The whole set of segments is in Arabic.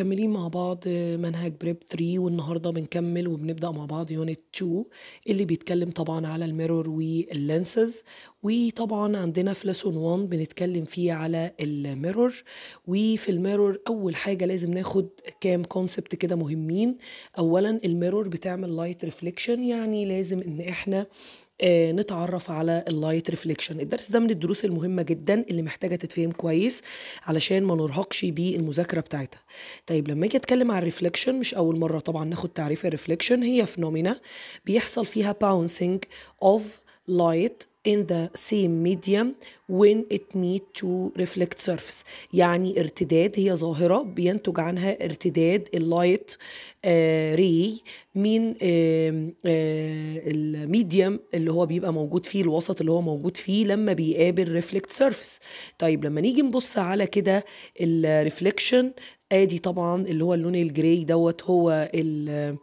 مكملين مع بعض منهج بريب 3 والنهارده بنكمل وبنبدا مع بعض يونت 2 اللي بيتكلم طبعا على الميرور واللينسز وطبعا عندنا في لسون 1 بنتكلم فيه على الميرور وفي الميرور اول حاجه لازم ناخد كام كونسبت كده مهمين اولا الميرور بتعمل لايت ريفليكشن يعني لازم ان احنا آه، نتعرف على اللايت ريفليكشن الدرس ده من الدروس المهمه جدا اللي محتاجه تتفهم كويس علشان ما نرهقش بيه المذاكره بتاعتها طيب لما اجي اتكلم عن الريفليكشن مش اول مره طبعا ناخد تعريف الريفليكشن هي فينومينا بيحصل فيها باونسنج اوف لايت in the same medium when it meet to reflect surface يعني ارتداد هي ظاهرة بينتج عنها ارتداد اللايت آه، ري من آه، الميديم اللي هو بيبقى موجود فيه الوسط اللي هو موجود فيه لما بيقابل reflect surface طيب لما نيجي نبص على كده الريفليكشن ادي آه، طبعا اللي هو اللون الجراي دوت هو ال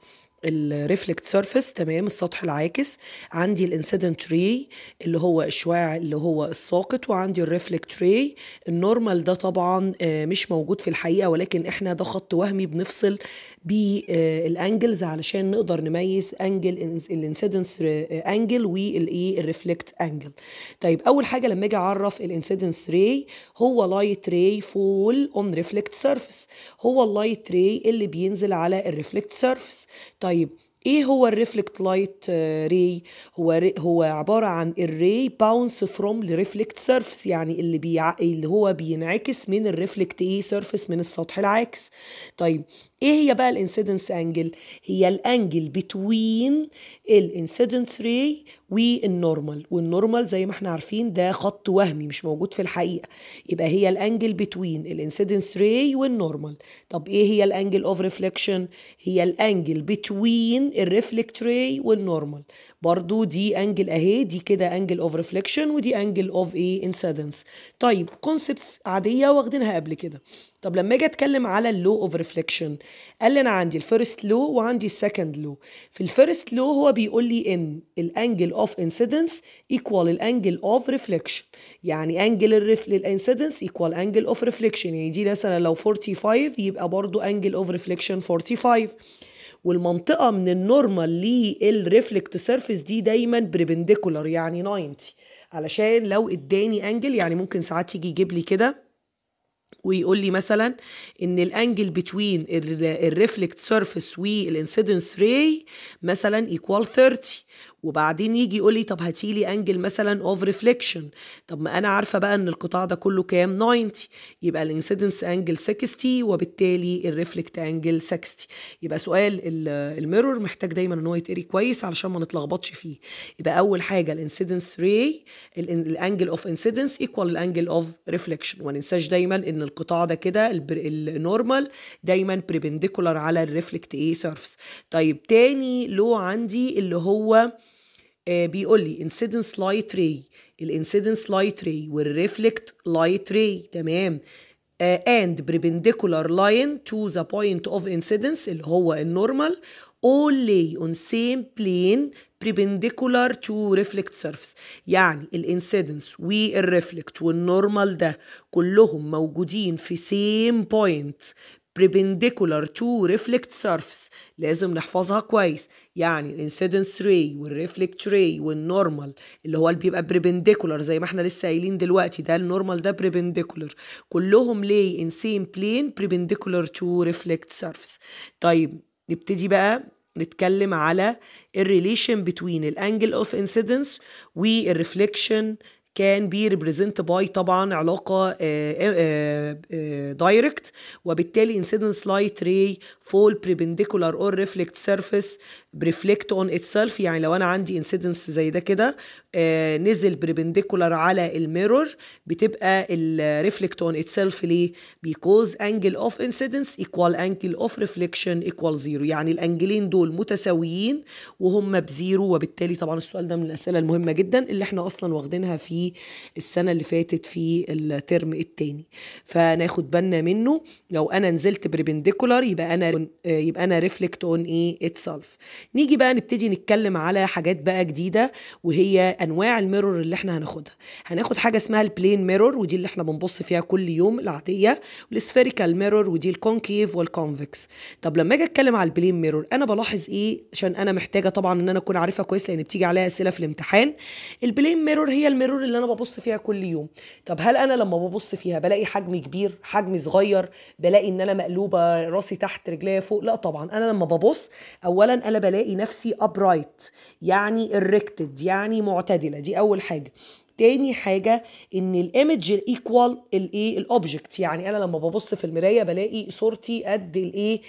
الريفلكت سيرفيس تمام السطح العاكس عندي الانسيدنت ري اللي هو الشعاع اللي هو الساقط وعندي الريفلكت ري النورمال ده طبعا آه، مش موجود في الحقيقه ولكن احنا ده خط وهمي بنفصل بالانجلز آه، علشان نقدر نميز انجل الانسيدنس انجل والايه الريفلكت انجل طيب اول حاجه لما اجي اعرف الانسيدنس راي هو لايت راي فول اون ريفلكت سيرفيس هو اللايت راي اللي بينزل على الريفلكت سيرفيس طيب ايه هو الريفلكت لايت ري هو هو عباره عن الري باونس فروم الريفلكت سيرفيس يعني اللي بي اللي هو بينعكس من الريفلكت ايه سيرفيس من السطح العاكس طيب ايه هي بقى الانسيدنس انجل هي الانجل بتوين الانسيدنس راي والنورمال والنورمال زي ما احنا عارفين ده خط وهمي مش موجود في الحقيقه يبقى هي الانجل بتوين الانسيدنس راي والنورمال طب ايه هي الانجل اوف ريفليكشن هي الانجل بتوين الريفلكت راي والنورمال برضو دي انجل اهي دي كده انجل اوف ريفليكشن ودي انجل اوف ايه انسيدنس طيب كونسبتس عاديه واخدينها قبل كده طب لما اجي اتكلم على اللو اوف ريفليكشن قال لي انا عندي الفيرست لو وعندي السكند لو في الفيرست لو هو بيقول لي ان الانجل اوف انسيدنس ايكوال الانجل اوف ريفليكشن يعني انجل الريف ايكوال انجل اوف ريفليكشن يعني دي مثلا لو 45 يبقى برضو انجل اوف ريفليكشن 45 والمنطقه من النورمال للريفلكت سيرفيس دي دايما بريبنديكولار يعني 90 علشان لو اداني انجل يعني ممكن ساعات يجي يجيب لي كده ويقول لي مثلا ان الانجل بتوين الريفلكت سيرفيس والانسيدنس راي مثلا ايكوال 30 وبعدين يجي يقول لي طب هاتي لي انجل مثلا اوف ريفليكشن طب ما انا عارفه بقى ان القطاع ده كله كام 90 يبقى الانسيدنس انجل 60 وبالتالي الريفلكت انجل 60 يبقى سؤال الميرور محتاج دايما ان هو يتقري كويس علشان ما نتلخبطش فيه يبقى اول حاجه الانسيدنس راي الانجل اوف انسيدنس ايكوال الانجل اوف ريفليكشن وما ننساش دايما ان القطاع ده كده النورمال دايما بريبنديكولار على الريفلكت ايه سيرفيس طيب تاني لو عندي اللي هو آه، بيقول لي انسيدنس لايت راي الانسيدنس لايت ري والريفلكت لايت ري تمام آه، and perpendicular line to the point of incidence اللي هو النورمال all lay on same plane perpendicular to reflect surface يعني الانسيدنس والريفلكت والنورمال ده كلهم موجودين في same point perpendicular to reflect surface لازم نحفظها كويس يعني incidence ray والreflect ray والnormal اللي هو اللي بيبقى perpendicular زي ما احنا لسه قايلين دلوقتي ده النورمال ده perpendicular كلهم ليه in same plane perpendicular to reflect surface طيب نبتدي بقى نتكلم على الريليشن بتوين الانجل اوف انسيدنس والريفليكشن كان بي ريبريزنت باي طبعا علاقه دايركت آه، آه، آه، وبالتالي انسيدنس لايت ري فول بريبنديكولار اور ريفلكت سيرفيس بريفلكت اون اتسلف يعني لو انا عندي انسيدنس زي ده كده نزل بريبنديكولار على الميرور بتبقى الريفلكت اون اتسلف ليه بيكوز انجل اوف انسيدنس ايكوال انجل اوف ريفلكشن ايكوال زيرو يعني الانجلين دول متساويين وهم بزيرو وبالتالي طبعا السؤال ده من الاسئله المهمه جدا اللي احنا اصلا واخدينها في السنة اللي فاتت في الترم الثاني فناخد بالنا منه لو أنا نزلت بربنديكولار يبقى أنا يبقى أنا ريفلكت أون إيه إتسلف نيجي بقى نبتدي نتكلم على حاجات بقى جديدة وهي أنواع الميرور اللي احنا هناخدها هناخد حاجة اسمها البلين ميرور ودي اللي احنا بنبص فيها كل يوم العادية والسفيريكال ميرور ودي الكونكيف والكونفكس طب لما اجي اتكلم على البلين ميرور انا بلاحظ ايه عشان انا محتاجه طبعا ان انا اكون عارفها كويس لان بتيجي عليها اسئله في الامتحان البلين ميرور هي الميرور اللي انا ببص فيها كل يوم طب هل انا لما ببص فيها بلاقي حجم كبير حجم صغير بلاقي ان انا مقلوبه راسي تحت رجليا فوق لا طبعا انا لما ببص اولا انا بلاقي نفسي ابرايت يعني اركتد يعني معتدله دي اول حاجه تاني حاجه ان الايمج الايكوال الايه الاوبجكت يعني انا لما ببص في المرايه بلاقي صورتي قد الايه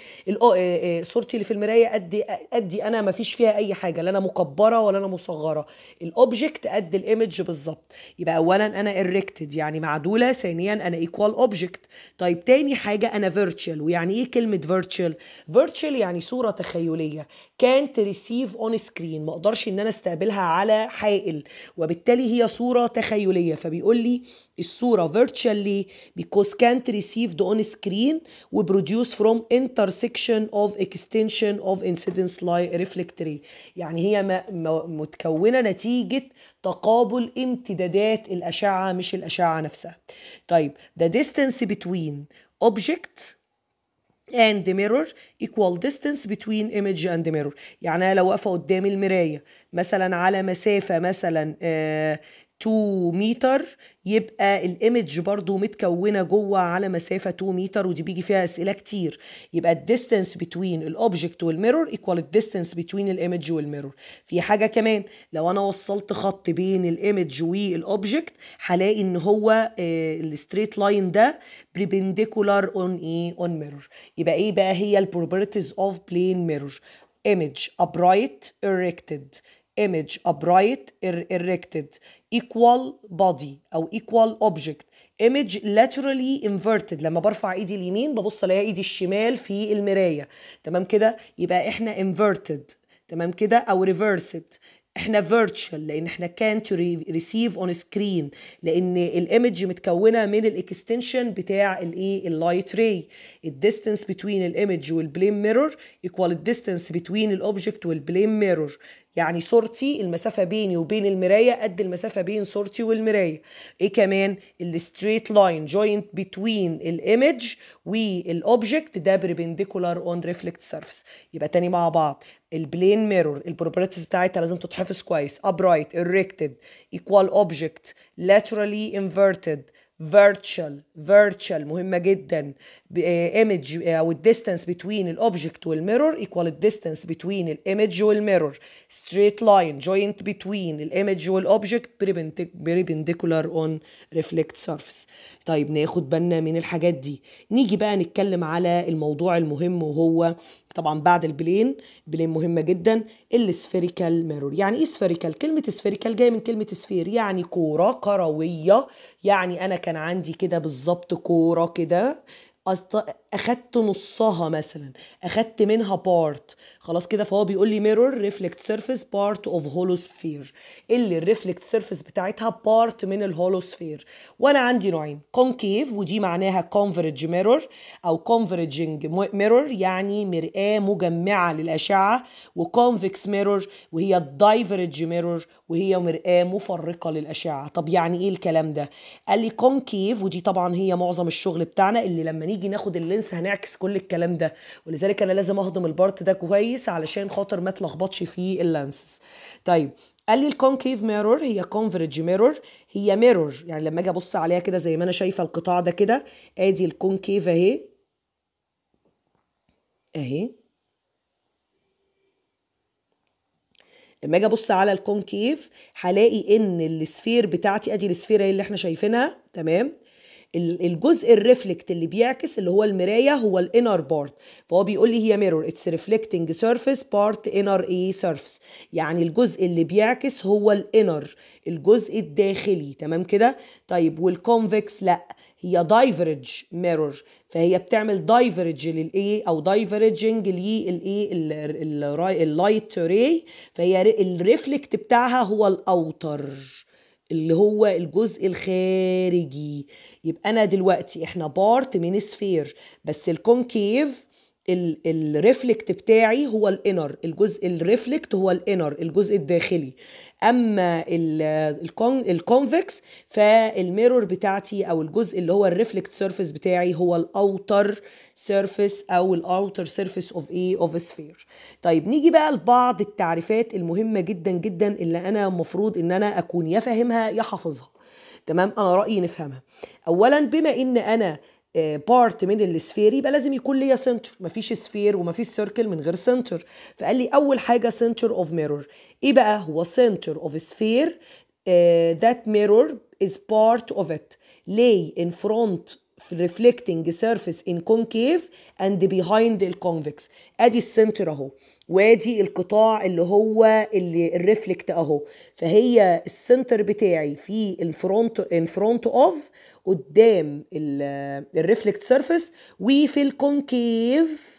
آه، آه، صورتي اللي في المرايه قد قد انا ما فيش فيها اي حاجه لا انا مكبره ولا انا مصغره الاوبجكت قد الايمج بالظبط يبقى اولا انا اريكتد يعني معدوله ثانيا انا ايكوال اوبجكت طيب تاني حاجه انا فيرتشوال ويعني ايه كلمه فيرتشوال فيرتشوال يعني صوره تخيليه كانت ريسيف اون سكرين ما اقدرش ان انا استقبلها على حائل وبالتالي هي صوره تخيلية فبيقول لي الصورة virtually because can't received on screen و produced from intersection of extension of incidence light reflect ray يعني هي متكونة نتيجة تقابل امتدادات الأشعة مش الأشعة نفسها طيب the distance between object and mirror equal distance between image and mirror يعني انا لو واقفه قدام المرايه مثلا على مسافه مثلا 2 متر يبقى الايمج برضو متكونه جوه على مسافه 2 متر ودي بيجي فيها اسئله كتير يبقى الديستانس بتوين الاوبجكت والميرور ايكوال الديستانس بتوين الايمج والميرور في حاجه كمان لو انا وصلت خط بين الايمج والاوبجكت هلاقي ان هو آه، الستريت لاين ده بريبنديكولار اون ايه اون ميرور يبقى ايه بقى هي البروبرتيز اوف بلين ميرور ايمج ابرايت erected image upright er- erected equal body او equal object image laterally inverted لما برفع ايدي اليمين ببص الاقي ايدي الشمال في المرايه تمام كده يبقى احنا inverted تمام كده او reversed احنا virtual لان احنا كان تو ريسيف اون سكرين لان الايمج متكونه من الاكستنشن بتاع الايه اللايت راي الديستانس بتوين الايمج والبليم ميرور ايكوال الديستانس بتوين الاوبجكت والبليم ميرور يعني صورتي المسافة بيني وبين المراية قد المسافة بين صورتي والمراية ايه كمان الستريت لاين جوينت بتوين الايمج والاوبجكت ده بربنديكولار اون ريفلكت سيرفيس يبقى تاني مع بعض البلين ميرور البروبرتيز بتاعتها لازم تتحفظ كويس upright erected equal object laterally inverted virtual virtual مهمة جدا ايمج آه، آه، او الديستانس بتوين الاوبجكت والميرور ايكوال الديستانس بتوين الايمج والميرور ستريت لاين جوينت بتوين الايمج والاوبجكت بريبنديكولار اون ريفلكت سيرفيس طيب ناخد بالنا من الحاجات دي نيجي بقى نتكلم على الموضوع المهم وهو طبعا بعد البلين بلين مهمه جدا السفيريكال ميرور يعني ايه سفيريكال كلمه سفيريكال جايه من كلمه سفير يعني كوره كرويه يعني انا كان عندي كده بالظبط كوره كده اخدت نصها مثلا اخدت منها بارت خلاص كده فهو بيقول لي ميرور ريفلكت سيرفيس بارت اوف هولوسفير اللي الريفلكت سيرفيس بتاعتها بارت من الهولوسفير وانا عندي نوعين كونكيف ودي معناها كونفرج ميرور او كونفرجنج ميرور يعني مرآة مجمعة للأشعة وكونفكس ميرور وهي الدايفرج ميرور وهي مرآة مفرقة للأشعة طب يعني ايه الكلام ده قال لي كونكيف ودي طبعا هي معظم الشغل بتاعنا اللي لما نيجي ناخد اللينس هنعكس كل الكلام ده ولذلك انا لازم اهضم البارت ده كويس كويس علشان خاطر ما تلخبطش في اللانسز طيب قال لي الكونكيف ميرور هي كونفرج ميرور هي ميرور يعني لما اجي ابص عليها كده زي ما انا شايفه القطاع ده كده ادي الكونكيف اهي اهي لما اجي ابص على الكونكيف هلاقي ان السفير بتاعتي ادي السفير اهي اللي احنا شايفينها تمام الجزء الريفلكت اللي بيعكس اللي هو المرايه هو الانر بارت فهو بيقول لي هي ميرور اتس ريفلكتنج سيرفيس بارت انر اي سيرفيس يعني الجزء اللي بيعكس هو الانر الجزء الداخلي تمام كده طيب والكونفكس لا هي دايفرج ميرور فهي بتعمل دايفرج للايه او دايفرجنج للايه اللايت راي فهي الريفلكت بتاعها هو الاوتر اللي هو الجزء الخارجي يبقى انا دلوقتي احنا بارت من سفير بس الكونكيف الريفلكت بتاعي هو الانر الجزء الريفلكت هو الانر الجزء الداخلي اما الكونفكس فالميرور بتاعتي او الجزء اللي هو الريفلكت سيرفيس بتاعي هو الاوتر سيرفيس او الاوتر سيرفيس اوف ايه اوف سفير طيب نيجي بقى لبعض التعريفات المهمه جدا جدا اللي انا المفروض ان انا اكون يا فاهمها يا حافظها تمام انا رايي نفهمها اولا بما ان انا بارت آه، من السفير يبقى لازم يكون ليا سنتر مفيش سفير ومفيش سيركل من غير سنتر فقال لي اول حاجه سنتر اوف ميرور ايه بقى هو سنتر اوف سفير ذات ميرور از بارت اوف ات لي ان فرونت reflecting surface in concave and behind convex ادي السنتر اهو وادي القطاع اللي هو اللي الريفلكت اهو فهي السنتر بتاعي في الفرونت ان فرونت اوف قدام الريفلكت سيرفيس وفي الكونكيف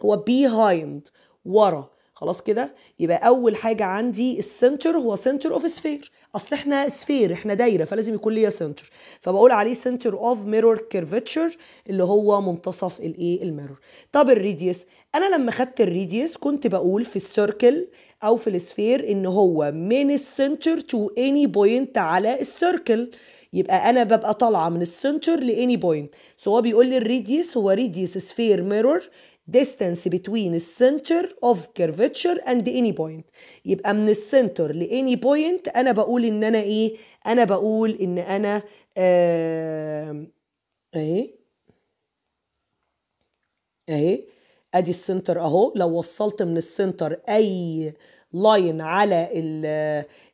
هو بيهايند ورا خلاص كده يبقى اول حاجه عندي السنتر هو سنتر اوف سفير اصل احنا سفير احنا دايره فلازم يكون ليا سنتر فبقول عليه سنتر اوف ميرور كيرفتشر اللي هو منتصف الايه الميرور طب الريديوس انا لما خدت الريديوس كنت بقول في السيركل او في السفير ان هو من السنتر تو اني بوينت على السيركل يبقى انا ببقى طالعه من السنتر لاني بوينت سو هو بيقول لي الريديوس هو ريديوس سفير ميرور distance between center of curvature and any point يبقى من السنتر لاني بوينت انا بقول ان انا ايه انا بقول ان انا آه إيه؟ اهي اهي ادي السنتر اهو لو وصلت من السنتر اي لاين على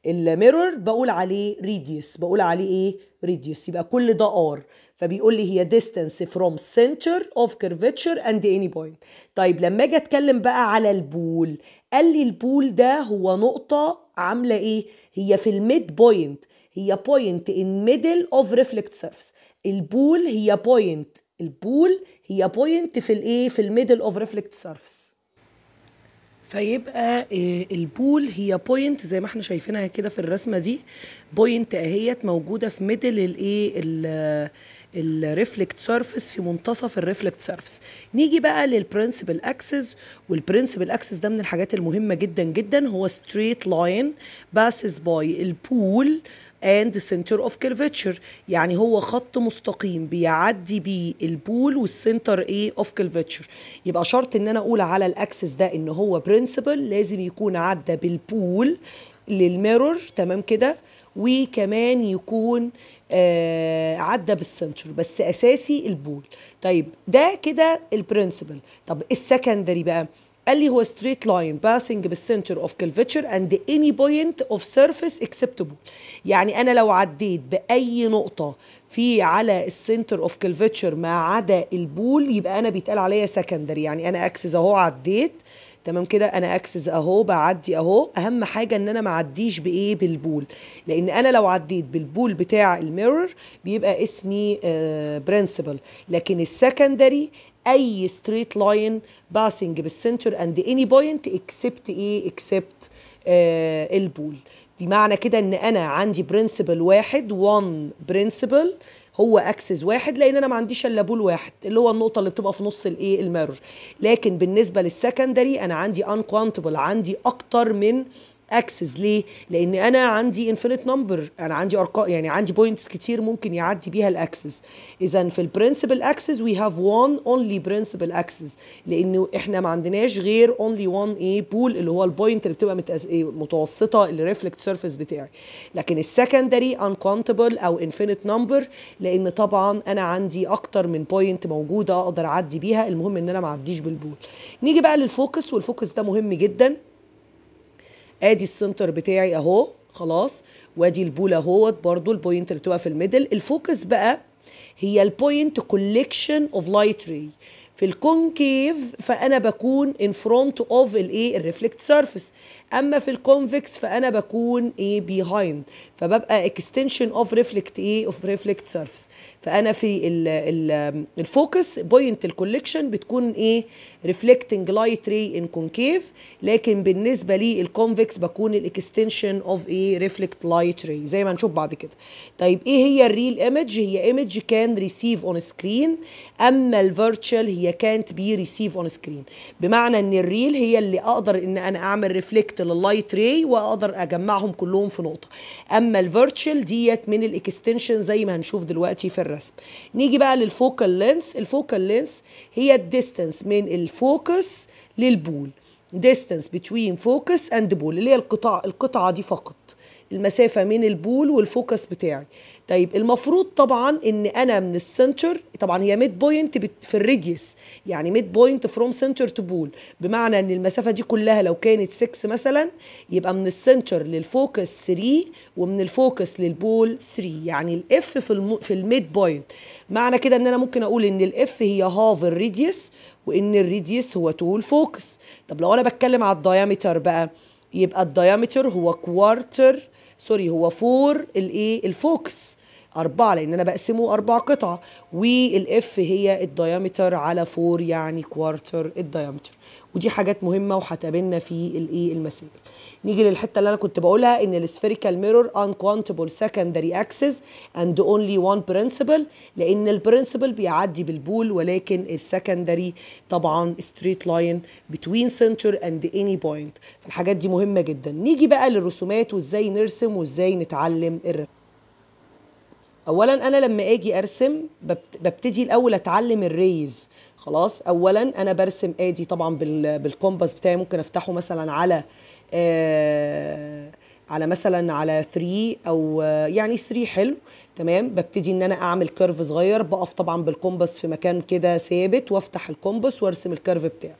الميرور بقول عليه ريديوس بقول عليه ايه ريديوس يبقى كل ده ار فبيقول لي هي distance from center of curvature and any point طيب لما اجي اتكلم بقى على البول قال لي البول ده هو نقطة عاملة ايه؟ هي في الميد بوينت هي بوينت in middle of reflect surface البول هي بوينت البول هي بوينت في الايه؟ في الميدل اوف ريفلكت سيرفيس فيبقى آه، البول هي بوينت زي ما احنا شايفينها كده في الرسمه دي بوينت اهيت موجوده في ميدل الايه آه، الريفلكت سيرفيس في منتصف الريفلكت سيرفيس نيجي بقى للبرنسبل اكسس والبرنسبل اكسس ده من الحاجات المهمه جدا جدا هو ستريت لاين باسز باي البول اند سنتر اوف كيرفتشر يعني هو خط مستقيم بيعدي بيه البول والسنتر ايه اوف كيرفتشر يبقى شرط ان انا اقول على الاكسس ده ان هو برنسبل لازم يكون عدى بالبول للميرور تمام كده وكمان يكون آه عدى بالسنتر بس اساسي البول طيب ده كده البرنسبل طب السكندري بقى قال لي هو ستريت لاين باسنج بالسنتر اوف كلفتشر اند اني بوينت اوف سيرفيس اكسبتبل يعني انا لو عديت باي نقطه في على السنتر اوف كلفتشر ما عدا البول يبقى انا بيتقال عليا سكندري يعني انا اكسس اهو عديت تمام كده انا اكسس اهو بعدي اهو اهم حاجه ان انا ما اعديش بايه بالبول لان انا لو عديت بالبول بتاع الميرور بيبقى اسمي برنسبل آه، لكن السكندري اي ستريت لاين باسنج بالسنتر اند اني بوينت اكسبت ايه اكسبت البول دي معنى كده ان انا عندي برنسبل واحد 1 برنسبل هو اكسس واحد لان انا ما عنديش الا بول واحد اللي هو النقطه اللي بتبقى في نص الايه المارج لكن بالنسبه للسكندري انا عندي ان عندي اكتر من اكسس ليه لان انا عندي انفينيت نمبر انا عندي ارقام يعني عندي بوينتس كتير ممكن يعدي بيها الاكسس اذا في البرنسبل اكسس وي هاف وان اونلي برنسبل اكسس لانه احنا ما عندناش غير اونلي وان ايه بول اللي هو البوينت اللي بتبقى متأس... إيه، متوسطه الريفلكت سيرفيس بتاعي لكن السكندري انكونتبل او انفينيت نمبر لان طبعا انا عندي اكتر من بوينت موجوده اقدر اعدي بيها المهم ان انا ما اعديش بالبول نيجي بقى للفوكس والفوكس ده مهم جدا ادي السنتر بتاعي اهو خلاص وادي البول اهوت برضو البوينت اللي بتبقى في الميدل الفوكس بقى هي البوينت كوليكشن اوف لايت ري في الكونكيف فانا بكون ان فرونت اوف الايه الريفلكت سيرفيس اما في الكونفكس فانا بكون ايه بيهايند فببقى اكستنشن اوف ريفلكت ايه اوف ريفلكت سيرفيس فانا في الفوكس بوينت الكوليكشن بتكون ايه ريفلكتنج لايت ري ان كونكيف لكن بالنسبه لي الكونفكس بكون الاكستنشن اوف ايه ريفلكت لايت ري زي ما هنشوف بعد كده طيب ايه هي الريل ايمج هي ايمج كان ريسيف اون سكرين اما الفيرتشوال هي كانت بي ريسيف اون سكرين بمعنى ان الريل هي اللي اقدر ان انا اعمل ريفلكت شيفت لللايت راي واقدر اجمعهم كلهم في نقطه اما الفيرتشوال ديت من الاكستنشن زي ما هنشوف دلوقتي في الرسم نيجي بقى للفوكال لينس الفوكال لينس هي الديستنس من الفوكس للبول distance between focus and بول اللي هي القطع القطعه دي فقط المسافه من البول والفوكس بتاعي طيب المفروض طبعا ان انا من السنتر طبعا هي ميد بوينت في الريديوس يعني ميد بوينت فروم سنتر تو بول بمعنى ان المسافه دي كلها لو كانت 6 مثلا يبقى من السنتر للفوكس 3 ومن الفوكس للبول 3 يعني الاف في الم... في الميد بوينت معنى كده ان انا ممكن اقول ان الاف هي هاف الريديوس وان الريديوس هو طول فوكس طب لو انا بتكلم على الدايمتر بقى يبقى الدايمتر هو كوارتر سوري هو فور الايه الفوكس أربعة لأن أنا بقسمه أربع قطع والإف هي الديامتر على فور يعني كوارتر الديامتر ودي حاجات مهمة وهتقابلنا في الإيه المسائل نيجي للحتة اللي أنا كنت بقولها إن السفيريكال ميرور unquantable سكندري أكسس أند أونلي وان برنسبل لأن البرنسبل بيعدي بالبول ولكن السكندري طبعا ستريت لاين بتوين سنتر أند أني بوينت فالحاجات دي مهمة جدا نيجي بقى للرسومات وإزاي نرسم وإزاي نتعلم الرسم اولا انا لما اجي ارسم ببتدي الاول اتعلم الريز خلاص اولا انا برسم ادي آه، طبعا بالكومباس بتاعي ممكن افتحه مثلا على آه على مثلا على 3 او آه، يعني 3 حلو تمام ببتدي ان انا اعمل كيرف صغير بقف طبعا بالكومباس في مكان كده ثابت وافتح الكومباس وارسم الكيرف بتاعي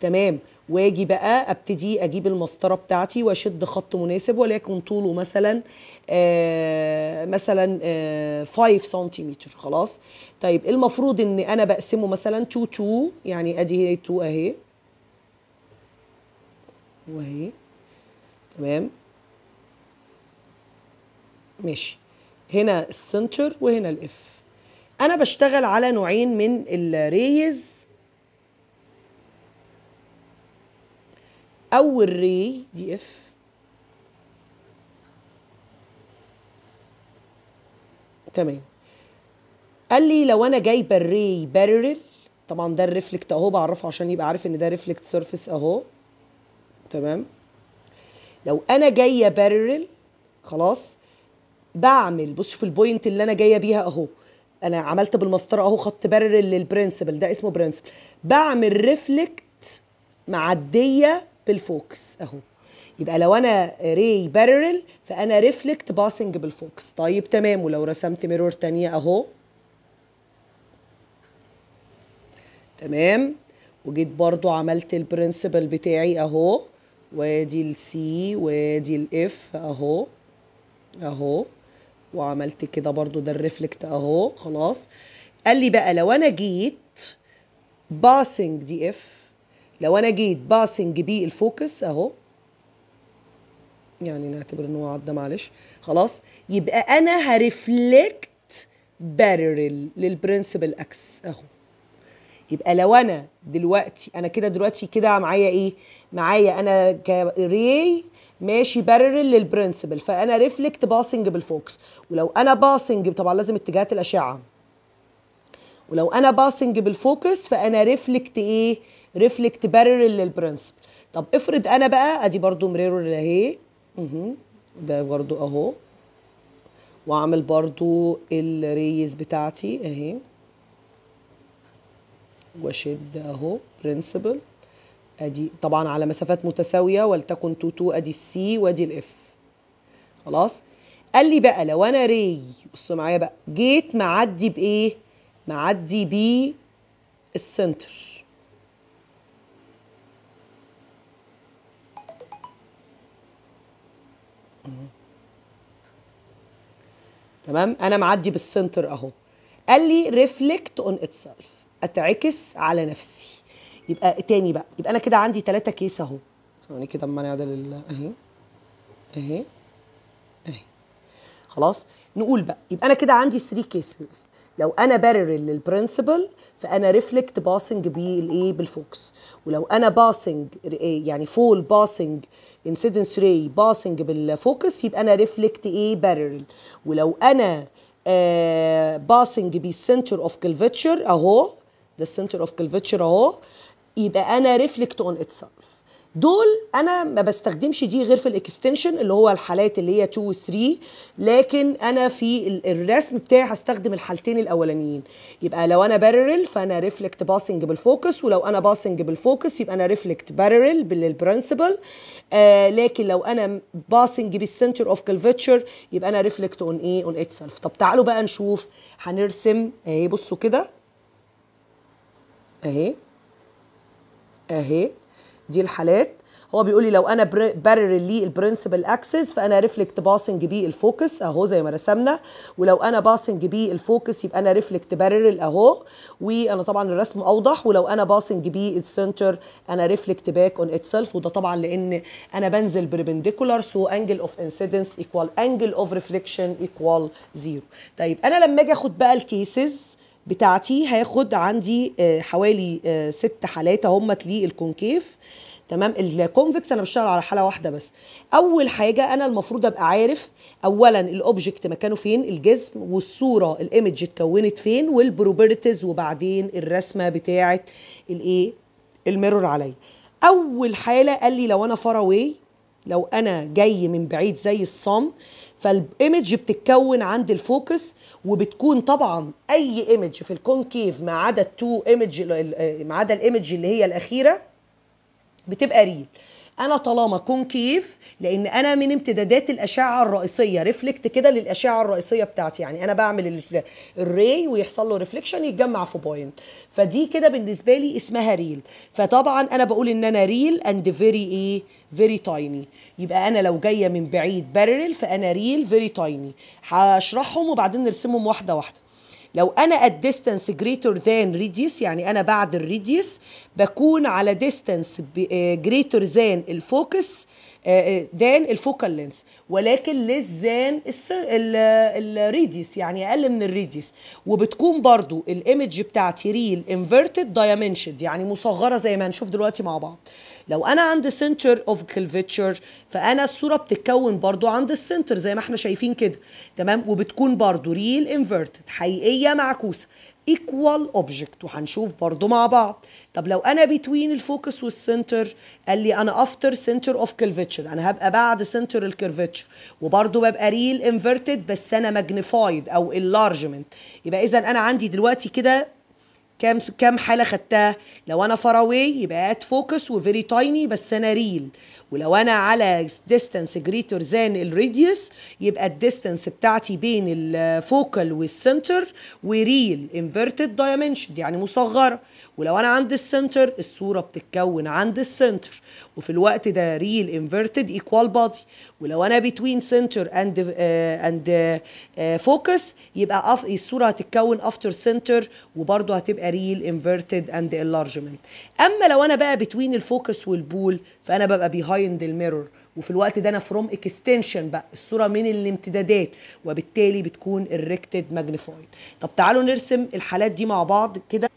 تمام واجي بقى ابتدي اجيب المسطره بتاعتي واشد خط مناسب ولكن طوله مثلا آه مثلا آه 5 سنتيمتر خلاص طيب المفروض ان انا بقسمه مثلا 2 2 يعني ادي هي 2 اهي واهي تمام ماشي هنا السنتر وهنا الاف انا بشتغل على نوعين من الريز أول ري دي اف تمام قال لي لو انا جايبه الري بارل طبعا ده الريفلكت اهو بعرفه عشان يبقى عارف ان ده ريفلكت سيرفيس اهو تمام لو انا جايه بارل خلاص بعمل بص شوف البوينت اللي انا جايه بيها اهو انا عملت بالمسطره اهو خط بارل للبرنسبل ده اسمه برنسبل بعمل ريفلكت معديه بالفوكس اهو يبقى لو انا ري بارل فانا ريفلكت باسنج بالفوكس طيب تمام ولو رسمت ميرور تانية اهو تمام وجيت برضو عملت البرنسبل بتاعي اهو وادي السي وادي الاف اهو اهو وعملت كده برضو ده الريفلكت اهو خلاص قال لي بقى لو انا جيت باسنج دي اف لو انا جيت باسنج بيه الفوكس اهو يعني نعتبر ان هو عدى معلش خلاص يبقى انا هرفلكت بارل للبرنسبل اكسس اهو يبقى لو انا دلوقتي انا كده دلوقتي كده معايا ايه معايا انا كري ماشي بارل للبرنسبل فانا ريفلكت باسنج بالفوكس ولو انا باسنج طبعا لازم اتجاهات الاشعه ولو انا باسنج بالفوكس فانا ريفلكت ايه ريفلكت بارل للبرنسبل طب افرض انا بقى ادي برضو مريرو اهي ده برضو اهو واعمل برضو الريز بتاعتي اهي واشد اهو برنسبل ادي طبعا على مسافات متساويه ولتكن 2 2 ادي السي وادي الاف خلاص قال لي بقى لو انا ري بصوا معايا بقى جيت معدي بايه معدي بيه السنتر تمام انا معدي بالسنتر اهو قال لي ريفلكت اون اتسلف اتعكس على نفسي يبقى تاني بقى يبقى انا كده عندي ثلاثة كيس اهو ثواني كده اما نعدل اهي اهي اهي خلاص نقول بقى يبقى انا كده عندي 3 كيسز لو انا برر للبرنسبل فانا ريفلكت باسنج بالايه بالفوكس ولو انا باسنج يعني فول باسنج انسيدنس راي باسنج بالفوكس يبقى انا ريفلكت ايه برر ولو انا باسنج بالسنتر اوف كلفتشر اهو ده سنتر اوف كلفتشر اهو يبقى انا ريفلكت اون اتسلف دول انا ما بستخدمش دي غير في الاكستنشن اللي هو الحالات اللي هي 2 و 3 لكن انا في الرسم بتاعي هستخدم الحالتين الاولانيين يبقى لو انا بارل فانا ريفلكت باسنج بالفوكس ولو انا باسنج بالفوكس يبقى انا ريفلكت بارل بالبرنسبل آه لكن لو انا باسنج بالسنتر اوف كلفيتشر يبقى انا ريفلكت اون ايه اون اتسلف طب تعالوا بقى نشوف هنرسم اهي بصوا كده اهي اهي دي الحالات هو بيقول لي لو انا برر لي البرنسبل اكسس فانا ريفلكت باسنج بيه الفوكس اهو زي ما رسمنا ولو انا باسنج بيه الفوكس يبقى انا ريفلكت برر اهو وانا طبعا الرسم اوضح ولو انا باسنج بيه السنتر انا ريفلكت باك اون اتسلف وده طبعا لان انا بنزل بربنديكولار سو انجل اوف انسيدنس ايكوال انجل اوف ريفليكشن ايكوال زيرو طيب انا لما اجي اخد بقى الكيسز بتاعتي هاخد عندي آه، حوالي آه، ست حالات تلي الكونكيف تمام الكونفكس انا بشتغل على حاله واحده بس اول حاجه انا المفروض ابقى عارف اولا الاوبجكت مكانه فين الجسم والصوره الايمج اتكونت فين والبروبرتيز وبعدين الرسمه بتاعه الايه الميرور عليا اول حاله قال لي لو انا فار اواي لو انا جاي من بعيد زي الصم فالايمج بتتكون عند الفوكس وبتكون طبعا اي ايمج في الكونكيف ما عدا التو ايمج ما عدا الايمج اللي هي الاخيره بتبقى ريل انا طالما كونكيف لان انا من امتدادات الاشعه الرئيسيه ريفلكت كده للاشعه الرئيسيه بتاعتي يعني انا بعمل الري ويحصل له ريفليكشن يتجمع في بوينت فدي كده بالنسبه لي اسمها ريل فطبعا انا بقول ان انا ريل اند فيري ايه فيري تايني يبقى انا لو جايه من بعيد بارل فانا ريل فيري تايني هشرحهم وبعدين نرسمهم واحده واحده لو انا ات distance جريتر ذان ريديوس يعني انا بعد الريديوس بكون على ديستنس جريتر ذان الفوكس ذان الفوكال لينس ولكن ذان الريديوس يعني اقل من الريديوس وبتكون برضو الايمج بتاعتي ريل انفيرتد دايمنشن يعني مصغره زي ما هنشوف دلوقتي مع بعض لو انا عند سنتر اوف كلفيتشر فانا الصوره بتتكون برضو عند السنتر زي ما احنا شايفين كده تمام وبتكون برضو ريل انفيرتد حقيقيه معكوسه ايكوال اوبجكت وهنشوف برضو مع بعض طب لو انا بتوين الفوكس والسنتر قال لي انا افتر سنتر اوف كلفتشر انا هبقى بعد سنتر الكرفتشر وبرضو ببقى ريل انفيرتد بس انا ماجنيفايد او انلارجمنت يبقى اذا انا عندي دلوقتي كده كام كام حاله خدتها لو انا فراوي يبقى ات فوكس وفيري تايني بس انا ريل ولو انا على ديستانس جريتر ذان الريديوس يبقى الديستانس بتاعتي بين الفوكال والسنتر وريل انفيرتد دايمنشن يعني مصغره ولو انا عند السنتر الصوره بتتكون عند السنتر وفي الوقت ده ريل انفيرتد ايكوال بادي ولو انا بتوين سنتر اند اند فوكس يبقى أف... الصوره هتتكون افتر سنتر وبرده هتبقى ريل انفيرتد اند انلارجمنت اما لو انا بقى بتوين الفوكس والبول فانا ببقى بيهايند الميرور وفي الوقت ده انا فروم اكستنشن بقى الصوره من الامتدادات وبالتالي بتكون الريكتد ماجنيفايد طب تعالوا نرسم الحالات دي مع بعض كده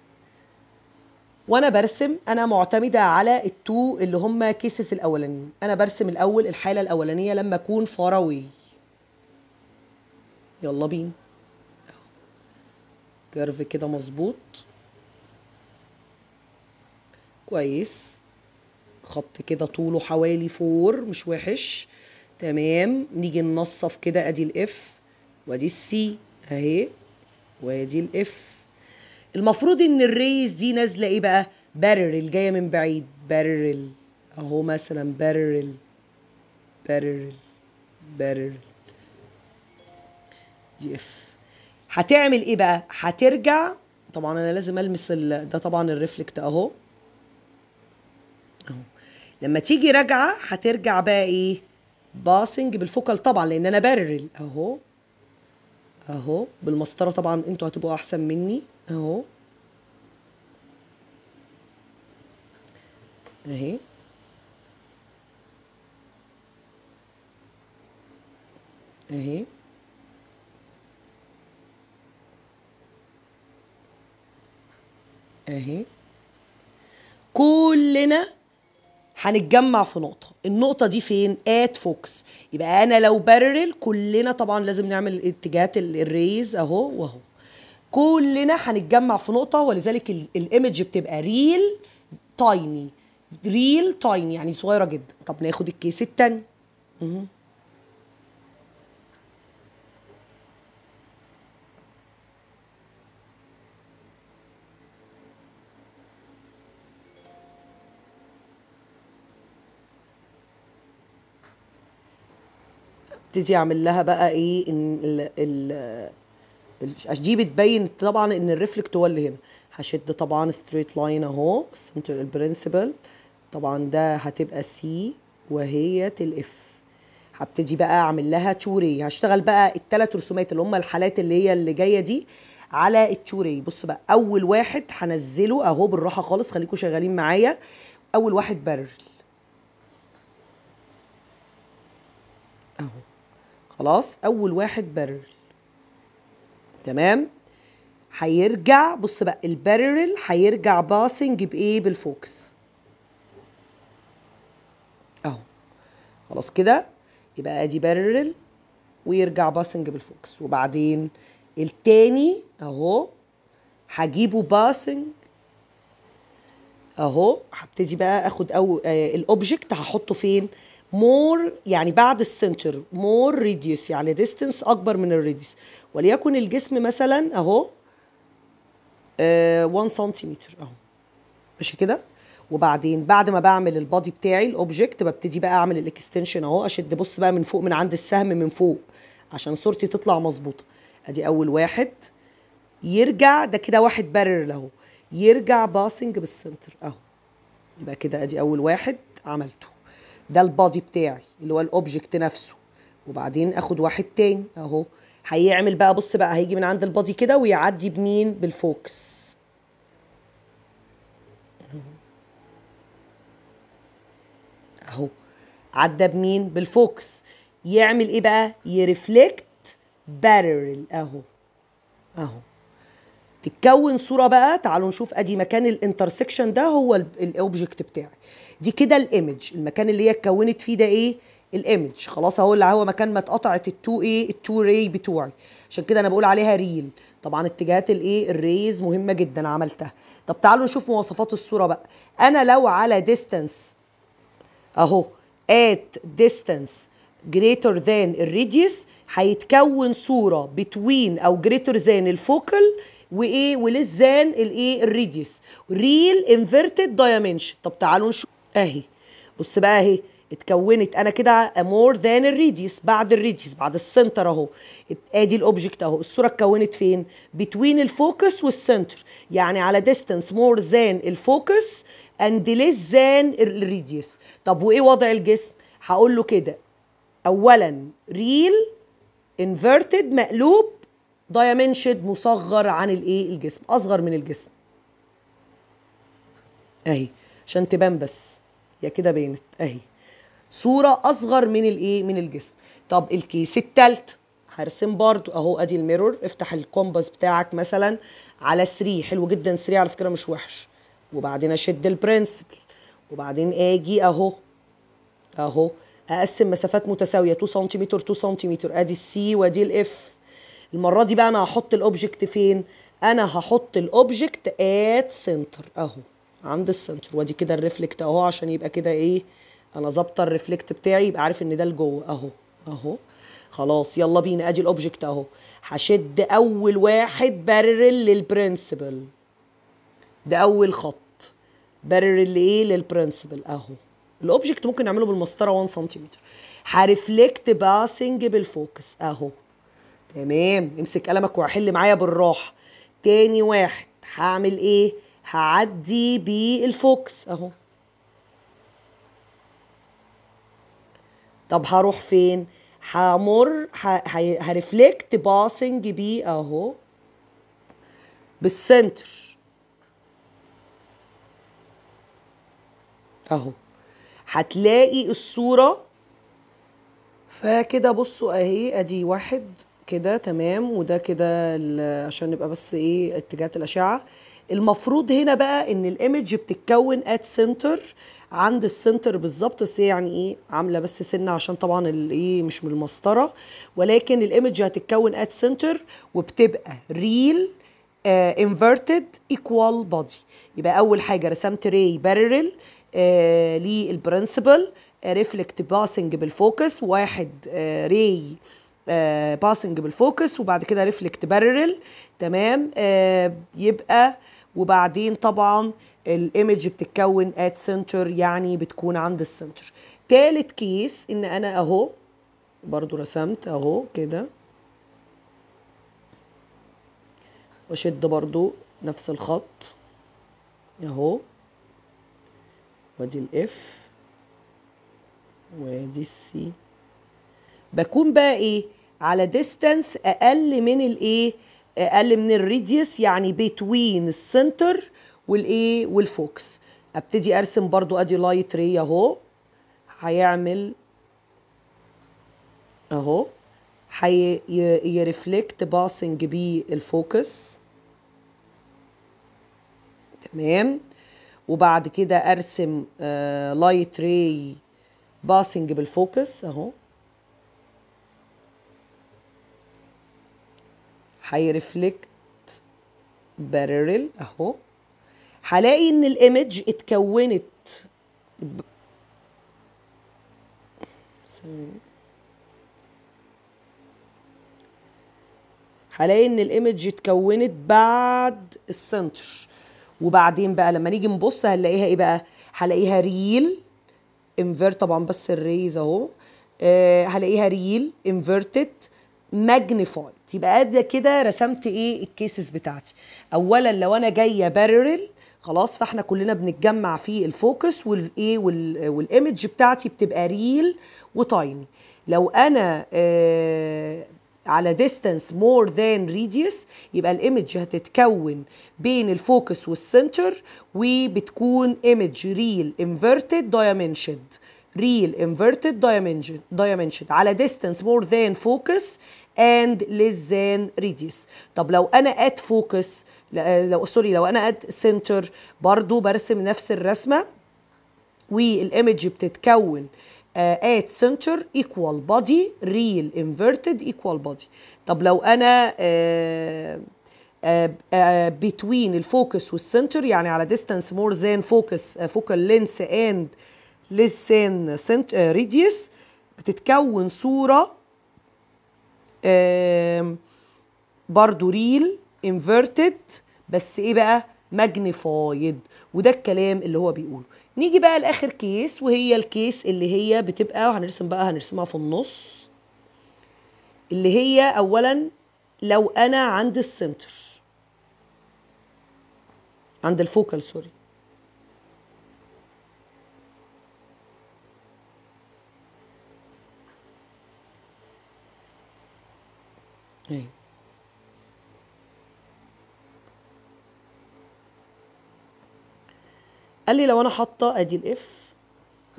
وانا برسم انا معتمده على التو اللي هم كيسز الاولانيين انا برسم الاول الحاله الاولانيه لما اكون فار يلا بينا كيرف كده مظبوط كويس خط كده طوله حوالي فور مش وحش تمام نيجي ننصف كده ادي الاف وادي السي اهي وادي الاف المفروض ان الريز دي نازله ايه بقى بارل جايه من بعيد بارل اهو مثلا بارل بارل بارل دي اف هتعمل ايه بقى هترجع طبعا انا لازم المس ال... ده طبعا الريفلكت اهو اهو لما تيجي راجعه هترجع بقى ايه باسنج بالفوكال طبعا لان انا بارل اهو اهو بالمسطره طبعا انتوا هتبقوا احسن مني اهو اهي اهي اهي كلنا هنتجمع في نقطة النقطة دي فين؟ ات فوكس يبقى أنا لو برل كلنا طبعا لازم نعمل اتجاهات الريز أهو وأهو كلنا هنتجمع في نقطه ولذلك الايمج بتبقى ريل تايني ريل تايني يعني صغيره جدا طب ناخد الكيس التاني ابتدي اعمل لها بقى ايه ال ال دي بتبين طبعا ان الريفلكت هو اللي هنا هشد طبعا ستريت لاين اهو سنتر البرنسبل طبعا ده هتبقى سي وهي الاف هبتدي بقى اعمل لها توري هشتغل بقى الثلاث رسومات اللي هم الحالات اللي هي اللي جايه دي على التوري بص بقى اول واحد هنزله اهو بالراحه خالص خليكم شغالين معايا اول واحد بارل اهو خلاص اول واحد بارل تمام هيرجع بص بقى الباريرل هيرجع باسنج بايه بالفوكس اهو خلاص كده يبقى ادي باريرل ويرجع باسنج بالفوكس وبعدين التاني اهو هجيبه باسنج اهو هبتدي بقى اخد او آه الاوبجكت هحطه فين مور يعني بعد السنتر مور ريديوس يعني ديستنس اكبر من الريديوس وليكن الجسم مثلا اهو 1 آه، سنتيمتر اهو ماشي كده وبعدين بعد ما بعمل البادي بتاعي الاوبجكت ببتدي بقى اعمل الاكستنشن اهو اشد بص بقى من فوق من عند السهم من فوق عشان صورتي تطلع مظبوطه ادي اول واحد يرجع ده كده واحد بارر اهو يرجع باسنج بالسنتر اهو يبقى كده ادي اول واحد عملته ده البادي بتاعي اللي هو الاوبجكت نفسه وبعدين اخد واحد تاني اهو هيعمل بقى بص بقى هيجي من عند البادي كده ويعدي بمين بالفوكس اهو عدى بمين بالفوكس يعمل ايه بقى يرفلكت بارل اهو اهو تتكون صوره بقى تعالوا نشوف ادي مكان الانترسكشن ده هو الاوبجكت بتاعي دي كده الايمج المكان اللي هي اتكونت فيه ده ايه الايمج خلاص اهو اللي هو مكان ما اتقطعت التو ايه التو راي بتوعي عشان كده انا بقول عليها ريل طبعا اتجاهات الايه الريز مهمه جدا عملتها طب تعالوا نشوف مواصفات الصوره بقى انا لو على ديستنس اهو ات ديستنس جريتر ذان الريديوس هيتكون صوره بتوين او جريتر ذان الفوكل وايه وليس than الايه الريديوس ريل انفيرتد دايمنشن طب تعالوا نشوف اهي بص بقى اهي اتكونت انا كده مور ذان الريديوس بعد الريديوس بعد السنتر اهو ادي الاوبجكت اهو الصوره اتكونت فين بتوين الفوكس والسنتر يعني على ديستانس مور ذان الفوكس اند ليس ذان الريديوس طب وايه وضع الجسم هقول له كده اولا ريل انفيرتد مقلوب دايمنشد مصغر عن الايه الجسم اصغر من الجسم اهي عشان تبان بس هي كده بينت اهي صوره اصغر من الايه من الجسم طب الكيس التالت هرسم برضو اهو ادي الميرور افتح الكومباس بتاعك مثلا على 3 حلو جدا 3 على فكره مش وحش وبعدين اشد البرنسبل وبعدين اجي اهو اهو اقسم مسافات متساويه 2 سنتيمتر 2 سنتيمتر ادي السي وادي الاف المره دي بقى انا هحط الاوبجكت فين انا هحط الاوبجكت ات سنتر اهو عند السنتر وادي كده الريفلكت اهو عشان يبقى كده ايه انا ظابطه الريفلكت بتاعي يبقى عارف ان ده لجوه اهو اهو خلاص يلا بينا ادي الاوبجكت اهو هشد اول واحد بارل للبرنسبل ده اول خط بارل لايه للبرنسبل اهو الاوبجكت ممكن نعمله بالمسطره 1 سنتيمتر هرفلكت باسنج بالفوكس اهو تمام امسك قلمك وحل معايا بالراحه تاني واحد هعمل ايه هعدي بالفوكس اهو طب هروح فين همر هرفلكت باسنج بيه اهو بالسنتر اهو هتلاقي الصورة فكده بصوا اهي ادي واحد كده تمام وده كده عشان نبقى بس ايه اتجاهات الاشعة المفروض هنا بقى ان الايمج بتتكون ات سنتر عند السنتر بالظبط بس يعني ايه عامله بس سنه عشان طبعا الايه مش من المسطره ولكن الايمج هتتكون ات سنتر وبتبقى ريل انفرتد ايكوال بودي يبقى اول حاجه رسمت راي باريل للبرنسبل ريفلكت باسنج بالفوكس واحد ري راي باسنج بالفوكس وبعد كده ريفلكت باريل تمام آه يبقى وبعدين طبعا الايمج بتتكون ات سنتر يعني بتكون عند السنتر تالت كيس ان انا اهو برضو رسمت اهو كده واشد برضو نفس الخط اهو وادي الاف وادي السي بكون بقى ايه على ديستانس اقل من الايه اقل من الريديوس يعني بيتوين السنتر والايه والفوكس ابتدي ارسم برضو ادي لايت ري اهو هيعمل اهو هيرفلكت باسنج بيه الفوكس تمام وبعد كده ارسم لايت ري باسنج بالفوكس اهو هيرفلكت باريرل اهو هلاقي ان الايمج اتكونت ب... هلاقي ان الايمج اتكونت بعد السنتر وبعدين بقى لما نيجي نبص هنلاقيها ايه بقى هلاقيها ريل انفيرت طبعا بس الريز اهو آه، هلاقيها ريل انفيرتد ماجنيفاي يبقى قد كده رسمت ايه الكيسز بتاعتي اولا لو انا جايه بارل خلاص فاحنا كلنا بنتجمع في الفوكس والايه والايمج بتاعتي بتبقى ريل وتايني لو انا آه على ديستانس مور ذان ريديوس يبقى الايمج هتتكون بين الفوكس والسنتر وبتكون ايمج ريل انفيرتد دايمنشن ريل انفيرتد دايمنشن على ديستانس مور ذان فوكس and less than radius طب لو انا at focus آه، لو سوري لو انا at center برضو برسم نفس الرسمه والايمج بتتكون uh, آه، at center equal body real inverted equal body طب لو انا uh, بتوين الفوكس center يعني على distance ديستانس مور ذان فوكس فوكال لينس اند لسان radius بتتكون صوره برضو ريل انفيرتد بس ايه بقى ماجنيفايد وده الكلام اللي هو بيقوله نيجي بقى لاخر كيس وهي الكيس اللي هي بتبقى وهنرسم بقى هنرسمها في النص اللي هي اولا لو انا عند السنتر عند الفوكال سوري إيه. قال لي لو انا حاطه ادي الاف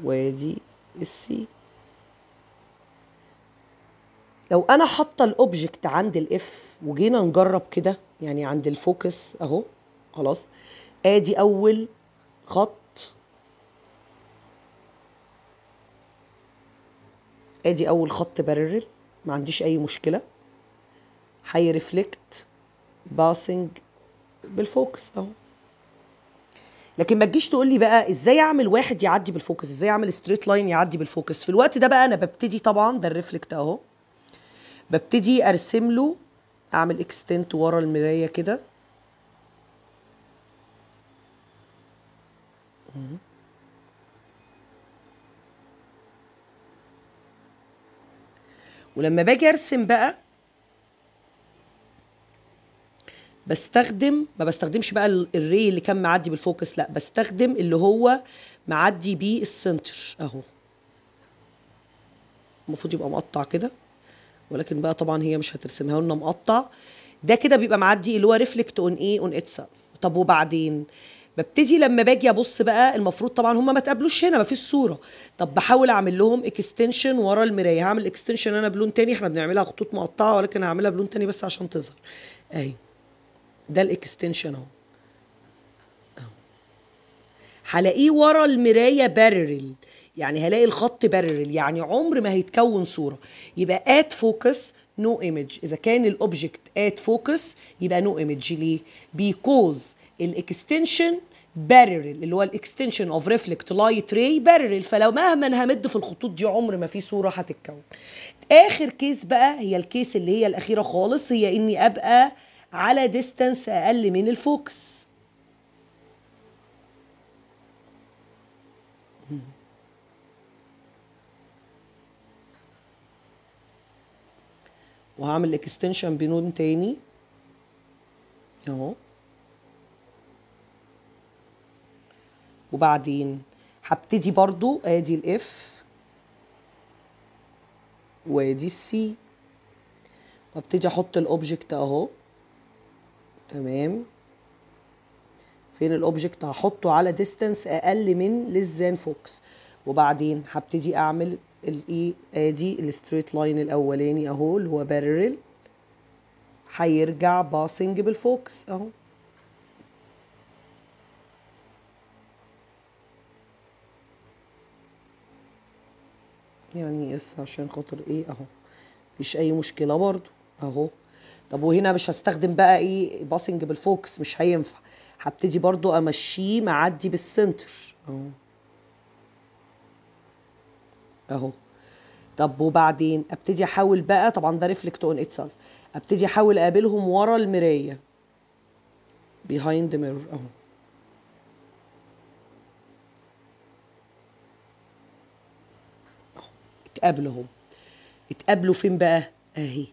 وادي السي لو انا حاطه الاوبجكت عند الاف وجينا نجرب كده يعني عند الفوكس اهو خلاص ادي اول خط ادي اول خط بارل ما عنديش اي مشكله هيرفلكت باسنج بالفوكس اهو لكن ما تجيش تقول لي بقى ازاي اعمل واحد يعدي بالفوكس ازاي اعمل ستريت لاين يعدي بالفوكس في الوقت ده بقى انا ببتدي طبعا ده الريفلكت اهو ببتدي ارسم له اعمل اكستنت ورا المرايه كده ولما باجي ارسم بقى بستخدم ما بستخدمش بقى الري اللي كان معدي بالفوكس لا بستخدم اللي هو معدي بيه السنتر اهو المفروض يبقى مقطع كده ولكن بقى طبعا هي مش هترسمها لنا مقطع ده كده بيبقى معدي اللي هو ريفلكت اون ايه اون اتسلف طب وبعدين ببتدي لما باجي ابص بقى المفروض طبعا هم ما تقابلوش هنا ما فيش صوره طب بحاول اعمل لهم اكستنشن ورا المرايه هعمل اكستنشن انا بلون تاني احنا بنعملها خطوط مقطعه ولكن هعملها بلون تاني بس عشان تظهر اهي أيوه. ده الاكستنشن اهو هلاقيه ورا المرايه بارل يعني هلاقي الخط بارل يعني عمر ما هيتكون صوره يبقى ات فوكس نو ايمج اذا كان الاوبجكت ات فوكس يبقى نو ايمج ليه بيكوز الاكستنشن بارل اللي هو الاكستنشن اوف ريفلكت لايت راي بارل فلو مهما همد في الخطوط دي عمر ما في صوره هتتكون اخر كيس بقى هي الكيس اللي هي الاخيره خالص هي اني ابقى على ديستانس أقل من الفوكس وهعمل اكستنشن بنون تاني اهو وبعدين هبتدي برضو ادي الاف وادي السي وابتدي احط الاوبجكت اهو تمام فين الاوبجكت هحطه على ديستانس اقل من للزان فوكس وبعدين هبتدي اعمل الايه ادي الستريت لاين الاولاني اهو اللي هو بارل هيرجع باسنج بالفوكس اهو يعني اس إيه عشان خاطر ايه اهو مفيش اي مشكله برضو اهو طب وهنا مش هستخدم بقى ايه باسنج بالفوكس مش هينفع هبتدي برضو امشيه معدي بالسنتر اهو اهو طب وبعدين ابتدي احاول بقى طبعا ده ريفلكت اون اتسلف ابتدي احاول اقابلهم ورا المرايه بيهايند ميرور اهو اتقابلهم اتقابلوا فين بقى اهي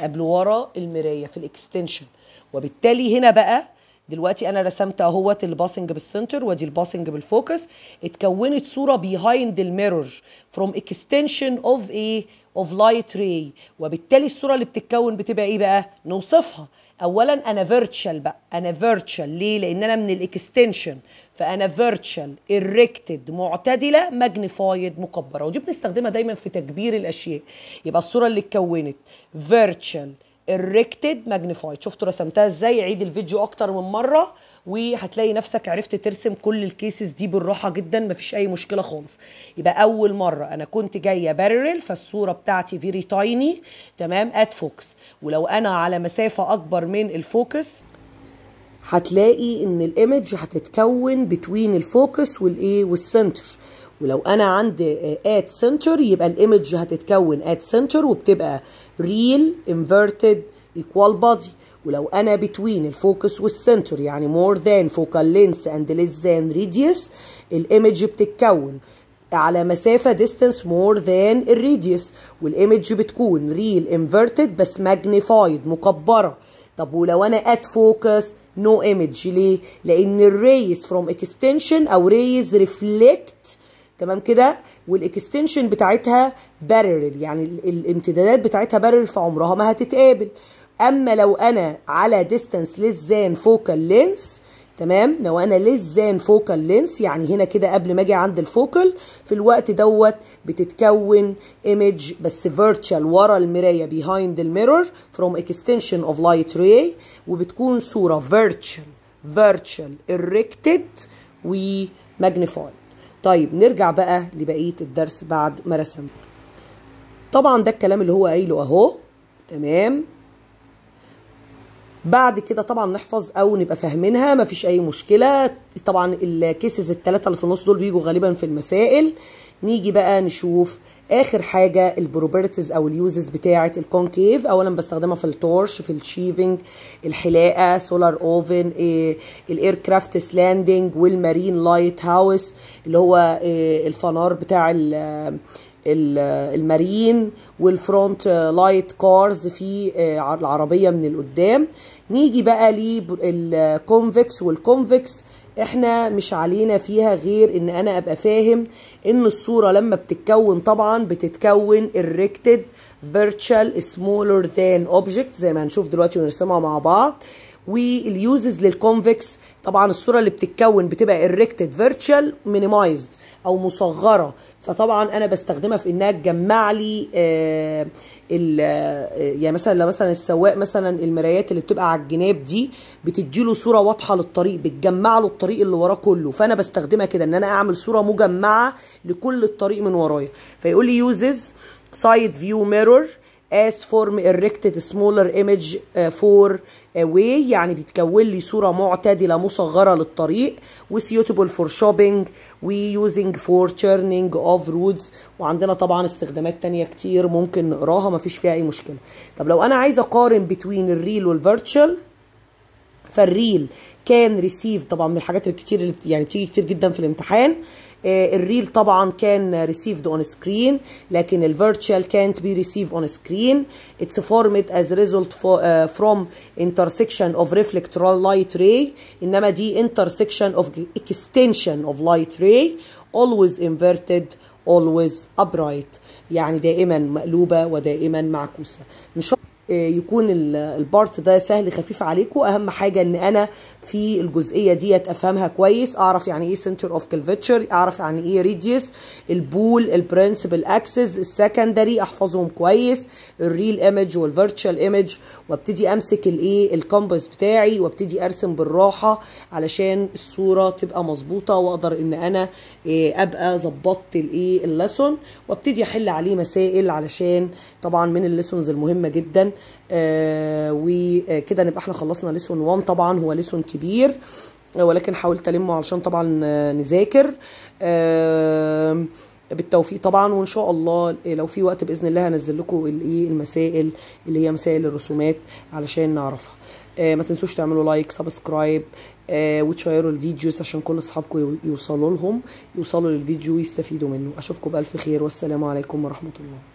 قبل ورا المرايه في الاكستنشن وبالتالي هنا بقى دلوقتي انا رسمت اهوت الباسنج بالسنتر ودي الباسنج بالفوكس اتكونت صوره بيهايند الميرور فروم اكستنشن اوف ايه اوف لايت ray وبالتالي الصوره اللي بتتكون بتبقى ايه بقى نوصفها اولا انا فيرتشال بقى انا فيرتشال ليه لان انا من الاكستنشن فانا فيرتشال erected معتدله ماجنيفايد مكبره ودي بنستخدمها دايما في تكبير الاشياء يبقى الصوره اللي اتكونت فيرتشال erected ماجنيفايد شفتوا رسمتها ازاي عيد الفيديو اكتر من مره وهتلاقي نفسك عرفت ترسم كل الكيسز دي بالراحه جدا مفيش اي مشكله خالص يبقى اول مره انا كنت جايه بارل فالصوره بتاعتي فيري تايني تمام ات فوكس ولو انا على مسافه اكبر من الفوكس هتلاقي ان الايمج هتتكون بتوين الفوكس والايه والسنتر ولو انا عندي ات سنتر يبقى الايمج هتتكون ات سنتر وبتبقى ريل انفيرتد ايكوال بادي ولو انا between الفوكس والسنتر يعني more than focal length and less than radius الايمج بتتكون على مسافة distance more than radius والايمج بتكون real inverted بس magnified مكبرة طب ولو انا at focus no image ليه؟ لان الريز from extension او ريز reflect تمام كده والاكستنشن بتاعتها بارل يعني الامتدادات بتاعتها بارل في عمرها ما هتتقابل اما لو انا على ديستانس للزان فوكال focal تمام لو انا للزان فوكال focal يعني هنا كده قبل ما اجي عند الفوكال في الوقت دوت بتتكون ايمج بس فيرتشوال ورا المرايه بيهايند الميرور فروم اكستنشن اوف لايت راي وبتكون صوره فيرتشوال فيرتشوال اريكتد وماجنيفايد طيب نرجع بقى لبقيه الدرس بعد ما رسمت طبعا ده الكلام اللي هو قايله اهو تمام بعد كده طبعا نحفظ او نبقى فاهمينها مفيش اي مشكله طبعا الكيسز التلاتة اللي في النص دول بيجوا غالبا في المسائل نيجي بقى نشوف اخر حاجه البروبرتيز او اليوزز بتاعه الكونكيف اولا بستخدمها في التورش في الشيفنج الحلاقه سولار اوفن إيه الاير كرافت لاندنج والمارين لايت هاوس اللي هو إيه الفنار بتاع المارين والفرونت لايت كارز في آه، العربية من القدام نيجي بقى للكونفكس والكونفكس احنا مش علينا فيها غير ان انا ابقى فاهم ان الصورة لما بتتكون طبعا بتتكون الريكتد virtual smaller than object زي ما هنشوف دلوقتي ونرسمها مع بعض واليوزز للكونفكس طبعا الصورة اللي بتتكون بتبقى erected virtual minimized او مصغرة فطبعا انا بستخدمها في انها تجمع لي آه،, آه يعني مثلا لو مثلا السواق مثلا المرايات اللي بتبقى على الجناب دي بتديله صوره واضحه للطريق بتجمع له الطريق اللي وراه كله فانا بستخدمها كده ان انا اعمل صوره مجمعه لكل الطريق من ورايا فيقول لي يوزز سايد فيو ميرور as form erected smaller image uh, for a uh, way يعني بتتكون لي صورة معتدلة مصغرة للطريق و suitable for shopping و using for turning of roads وعندنا طبعا استخدامات تانية كتير ممكن نقراها مفيش فيها أي مشكلة طب لو أنا عايز أقارن between الريل والفيرتشوال فالريل كان ريسيف طبعا من الحاجات الكتير اللي يعني بتيجي كتير جدا في الامتحان الريل eh, طبعا كان received on screen لكن virtual can't be received on screen it's formed as result eh, from intersection of reflector light ray انما دي intersection of extension of light ray always inverted always upright يعني دائما مقلوبه ودائما معكوسه آه، يكون البارت ده سهل خفيف عليكم اهم حاجه ان انا في الجزئيه ديت افهمها كويس اعرف يعني ايه سنتر اوف كلفتشر اعرف يعني ايه ريديوس البول البرنسبل اكسس السكندري احفظهم كويس الريل ايمج والفيرتشوال ايمج وابتدي امسك الايه الكومباس بتاعي وابتدي ارسم بالراحه علشان الصوره تبقى مظبوطه واقدر ان انا إيه ابقى ظبطت الايه الليسون وابتدي احل عليه مسائل علشان طبعا من الليسونز المهمه جدا آه، وكده نبقى احنا خلصنا ليسون 1 طبعا هو ليسون كبير ولكن حاولت المه علشان طبعا نذاكر آه، بالتوفيق طبعا وان شاء الله لو في وقت باذن الله هنزل لكم الايه المسائل اللي هي مسائل الرسومات علشان نعرفها آه، ما تنسوش تعملوا لايك سبسكرايب وتشيروا الفيديوز عشان كل اصحابكم يوصلوا لهم يوصلوا للفيديو ويستفيدوا منه اشوفكم بالف خير والسلام عليكم ورحمه الله